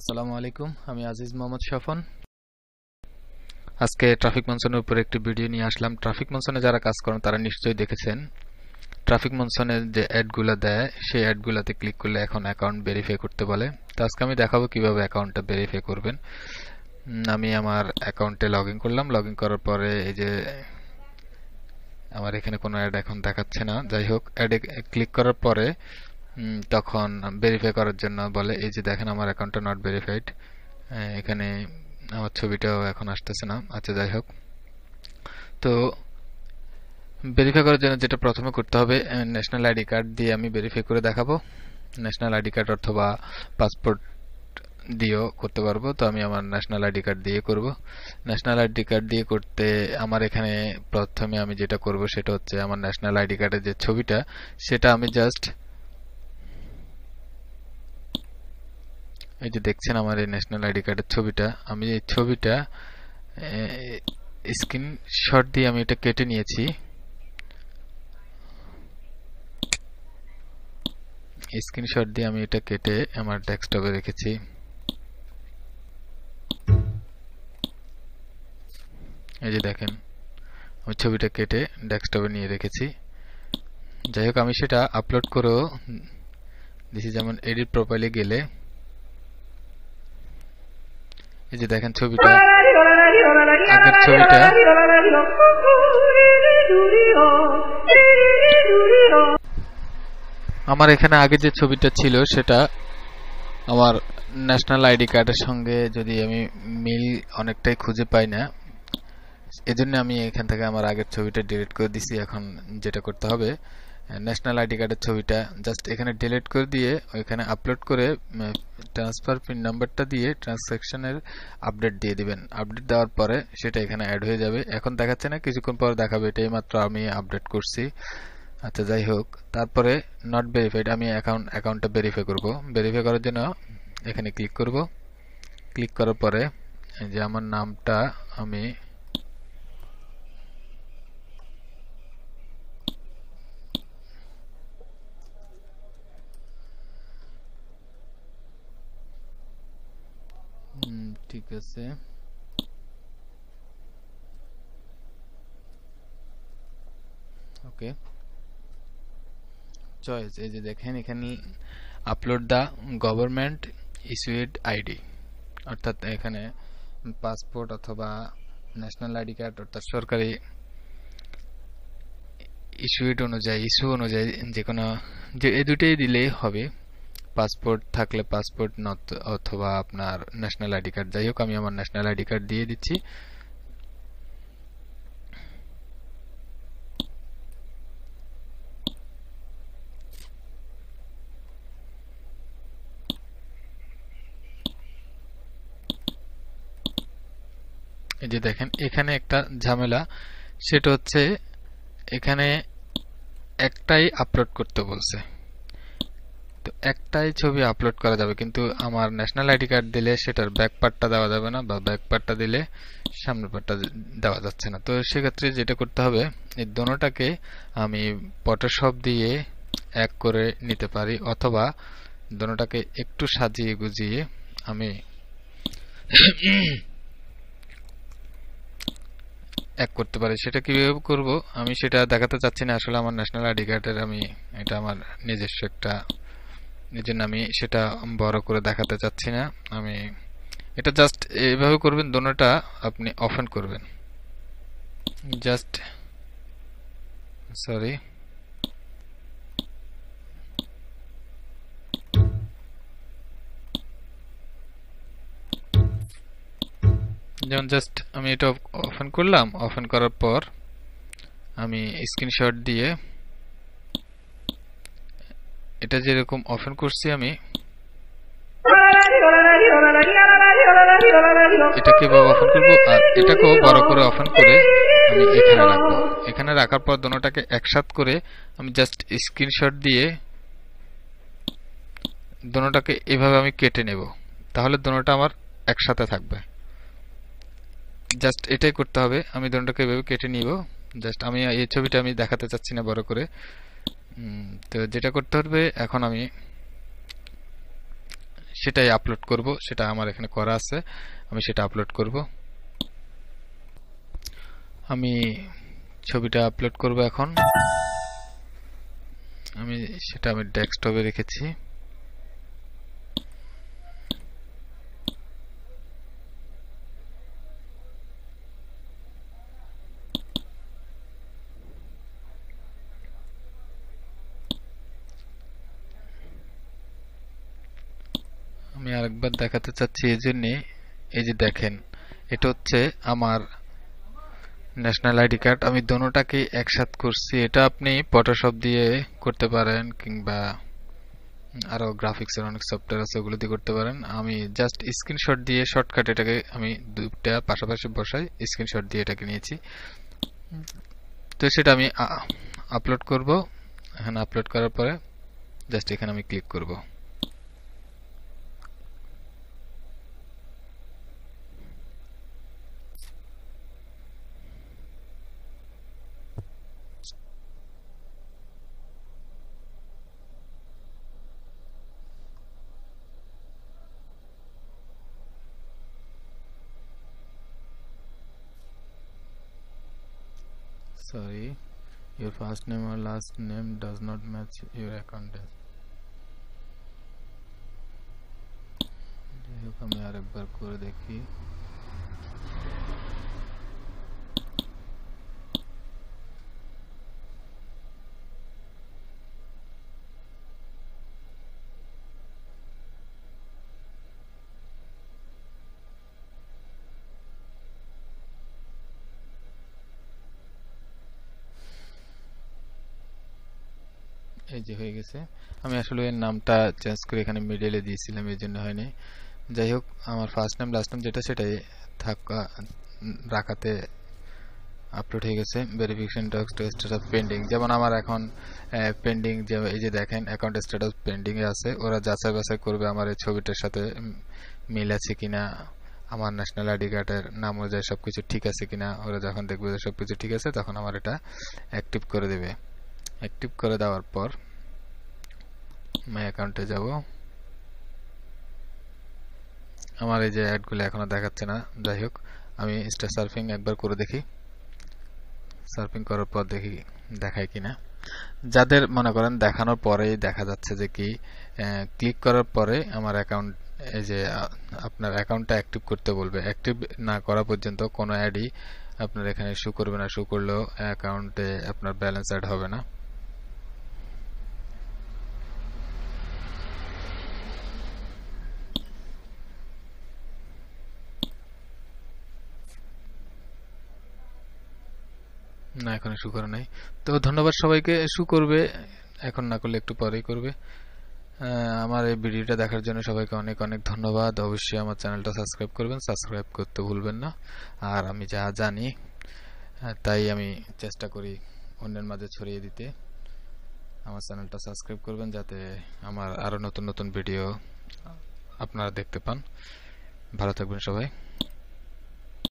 আসসালামু আলাইকুম আমি আজিজ মোহাম্মদ শাফন আজকে ট্রাফিক মনসনের উপর একটি ভিডিও নিয়ে আসলাম ট্রাফিক মনসনে যারা কাজ করেন তারা নিশ্চয়ই দেখেছেন ট্রাফিক মনসনের যে অ্যাডগুলো দেয় সেই অ্যাডগুলোতে ক্লিক করলে এখন অ্যাকাউন্ট ভেরিফাই করতে বলে তো আজকে আমি দেখাবো কীভাবে অ্যাকাউন্টটা ভেরিফাই করবেন আমি আমার অ্যাকাউন্টে লগ করলাম লগ করার পরে এই যে আমার এখানে কোনো অ্যাড এখন দেখাচ্ছে না যাই হোক অ্যাডে ক্লিক করার পরে তখন ভেরিফাই করার জন্য বলে এই যে দেখেন আমার অ্যাকাউন্টটা নট ভেরিফাইড এখানে আমার ছবিটাও এখন আসতেছে না আচ্ছা যাই হোক তো ভেরিফাই করার জন্য যেটা প্রথমে করতে হবে ন্যাশনাল আইডি কার্ড দিয়ে আমি ভেরিফাই করে দেখাবো ন্যাশনাল আইডি কার্ড অথবা পাসপোর্ট দিয়েও করতে পারবো তো আমি আমার ন্যাশনাল আইডি কার্ড দিয়ে করব ন্যাশনাল আইডি কার্ড দিয়ে করতে আমার এখানে প্রথমে আমি যেটা করব সেটা হচ্ছে আমার ন্যাশনাল আইডি কার্ডের যে ছবিটা সেটা আমি জাস্ট এই যে দেখছেন আমার এই ন্যাশনাল আইডি কার্ডের ছবিটা আমি এই ছবিটা স্ক্রিনশট দিয়ে আমি এটা কেটে নিয়েছি স্ক্রিনশট দিয়ে আমি এটা কেটে আমার ডেস্কটপে রেখেছি এই যে দেখেন আমি ছবিটা কেটে ডেস্কটপে নিয়ে রেখেছি যাই হোক আমি সেটা আপলোড করেও দিছি যেমন এডিট প্রোফাইলে গেলে এই যে দেখেন ছবিটা আগের ছবিটা আমার এখানে আগে যে ছবিটা ছিল সেটা আমার ন্যাশনাল আইডি কার্ডের সঙ্গে যদি আমি মিল অনেকটাই খুঁজে পাই না এজন্য আমি এখান থেকে আমার আগের ছবিটা ডিলিট করে দিছি এখন যেটা করতে হবে ন্যাশনাল আইডি কার্ডের ছবিটা জাস্ট এখানে ডিলিট করে দিয়ে ওইখানে আপলোড করে ট্রান্সফার পিন নাম্বারটা দিয়ে ট্রান্সাকশানের আপডেট দিয়ে দিবেন আপডেট দেওয়ার পরে সেটা এখানে অ্যাড হয়ে যাবে এখন দেখাচ্ছে না কিছুক্ষণ পর দেখাবে এটাই মাত্র আমি আপডেট করছি আচ্ছা যাই হোক তারপরে নট ভেরিফাইড আমি অ্যাকাউন্ট অ্যাকাউন্টটা ভেরিফাই করব ভেরিফাই করার জন্য এখানে ক্লিক করব ক্লিক করার পরে যে আমার নামটা আমি ঠিক আছে ওকে চয়েস এই যে দেখেন এখানে upload the government issued ID অর্থাৎ এখানে পাসপোর্ট অথবা ন্যাশনাল আইডি কার্ড অর্থাৎ সরকারি ইস্যুড অনুযায়ী ইস্যু অনুযায়ী যে কোনো যে এই দুটোই দিলেই হবে পাসপোর্ট থাকলে পাসপোর্ট নত অথবা আপনার ন্যাশনাল আইডি কার্ড যাই হোক আমি আমার ন্যাশনাল আইডি কার্ড দিয়ে দিচ্ছি এই যে দেখেন এখানে একটা ঝামেলা সেটা হচ্ছে এখানে একটাই আপলোড করতে বলছে তো একটাই ছবি আপলোড করা যাবে কিন্তু আমার ন্যাশনাল আইডি কার্ড দিলে সেটার ব্যাক পার্টটা দেওয়া যাবে না বা ব্যাক পার্টটা দিলে সামনের পার্টটা দেওয়া যাচ্ছে না তো সেক্ষেত্রে যেটা করতে হবে এই দোনোটাকে আমি ফটোশপ দিয়ে এক করে নিতে পারি অথবা দোনোটাকে একটু সাজিয়ে গুজিয়ে আমি এক করতে পারি সেটা কীভাবে করব আমি সেটা দেখাতে চাচ্ছি না আসলে আমার ন্যাশনাল আইডি কার্ডের আমি এটা আমার নিজস্ব একটা এজন্য জন্য আমি সেটা বড় করে দেখাতে চাচ্ছি না আমি এটা জাস্ট এভাবে করবেন দোনোটা আপনি অফেন করবেন জাস্ট সরি যেমন জাস্ট আমি এটা অফেন করলাম অফেন করার পর আমি স্ক্রিনশট দিয়ে এটা যেরকম ওপেন করছি আমি এটাকে এভাবে ওপেন করবো আর এটাকেও বড় করে ওপেন করে আমি এখানে রাখবো এখানে রাখার পর দোনোটাকে একসাথ করে আমি জাস্ট স্ক্রিনশট দিয়ে দোনোটাকে এভাবে আমি কেটে নেব তাহলে দোনোটা আমার একসাথে থাকবে জাস্ট এটাই করতে হবে আমি দোনোটাকে এভাবে কেটে নিব জাস্ট আমি এই ছবিটা আমি দেখাতে চাচ্ছি না বড় করে তো যেটা করতে হবে এখন আমি সেটাই আপলোড করব সেটা আমার এখানে করা আছে আমি সেটা আপলোড করব আমি ছবিটা আপলোড করব এখন আমি সেটা আমি ডেস্কটপে রেখেছি আরেকবার দেখাতে চাচ্ছি এই জন্যে এই যে দেখেন এটা হচ্ছে আমার ন্যাশনাল আইডি কার্ড আমি দোনোটাকেই একসাথ করছি এটা আপনি ফটোশপ দিয়ে করতে পারেন কিংবা আরও গ্রাফিক্সের অনেক সফটওয়্যার আছে ওগুলো দিয়ে করতে পারেন আমি জাস্ট স্ক্রিনশট দিয়ে শর্টকাট এটাকে আমি দুটা পাশাপাশি বসাই স্ক্রিনশট দিয়ে এটাকে নিয়েছি তো সেটা আমি আপলোড করব এখানে আপলোড করার পরে জাস্ট এখানে আমি ক্লিক করবো sorry your first name or last name does not match your account हम यार एक बार कर देखी এই যে হয়ে গেছে আমি আসলে এর নামটা চেঞ্জ করে এখানে মিডেলে দিয়েছিলাম এই জন্য হয়নি যাই হোক আমার ফার্স্ট নাম লাস্ট নাম যেটা সেটাই থাকা রাখাতে আপলোড হয়ে গেছে ভেরিফিকেশন ডক স্ট্যাটাস পেন্ডিং যেমন আমার এখন পেন্ডিং যে এই যে দেখেন অ্যাকাউন্ট স্ট্যাটাস পেন্ডিংয়ে আছে ওরা যাচাই বাছাই করবে আমার এই ছবিটার সাথে মিল আছে কিনা আমার ন্যাশনাল আইডি কার্ডের নাম অনুযায়ী সব কিছু ঠিক আছে কিনা ওরা যখন দেখবে যে সব কিছু ঠিক আছে তখন আমার এটা অ্যাক্টিভ করে দেবে অ্যাক্টিভ করে দেওয়ার পর মাই অ্যাকাউন্টে যাব আমার এই যে অ্যাডগুলো এখনও দেখাচ্ছে না যাই হোক আমি ইনস্টা সার্ফিং একবার করে দেখি সার্ফিং করার পর দেখি দেখায় কি না যাদের মনে করেন দেখানোর পরেই দেখা যাচ্ছে যে কি ক্লিক করার পরে আমার অ্যাকাউন্ট এই যে আপনার অ্যাকাউন্টটা অ্যাক্টিভ করতে বলবে অ্যাক্টিভ না করা পর্যন্ত কোনো অ্যাডই আপনার এখানে শু করবে না শু করলেও অ্যাকাউন্টে আপনার ব্যালেন্স অ্যাড হবে না না এখন ইস্যু করে নাই তো ধন্যবাদ সবাইকে ইস্যু করবে এখন না করলে একটু পরেই করবে আমার এই ভিডিওটা দেখার জন্য সবাইকে অনেক অনেক ধন্যবাদ অবশ্যই আমার চ্যানেলটা সাবস্ক্রাইব করবেন সাবস্ক্রাইব করতে ভুলবেন না আর আমি যা জানি তাই আমি চেষ্টা করি অন্যের মাঝে ছড়িয়ে দিতে আমার চ্যানেলটা সাবস্ক্রাইব করবেন যাতে আমার আরও নতুন নতুন ভিডিও আপনারা দেখতে পান ভালো থাকবেন সবাই